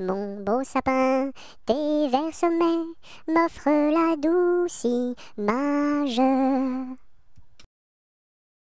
Mon beau sapin, tes vers sommets m'offrent la douce image.